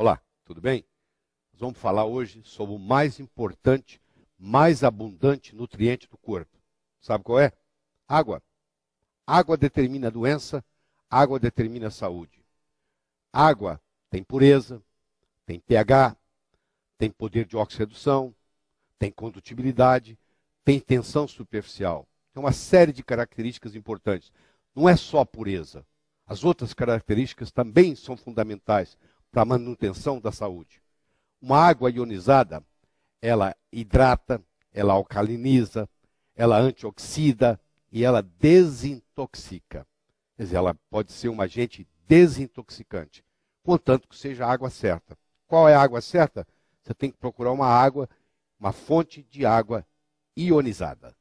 Olá, tudo bem? Nós vamos falar hoje sobre o mais importante, mais abundante nutriente do corpo. Sabe qual é? Água. Água determina a doença, água determina a saúde. Água tem pureza, tem pH, tem poder de oxirredução, tem condutibilidade, tem tensão superficial. Tem uma série de características importantes. Não é só pureza. As outras características também são fundamentais para a manutenção da saúde. Uma água ionizada, ela hidrata, ela alcaliniza, ela antioxida e ela desintoxica. Quer dizer, ela pode ser um agente desintoxicante, contanto que seja a água certa. Qual é a água certa? Você tem que procurar uma água, uma fonte de água ionizada.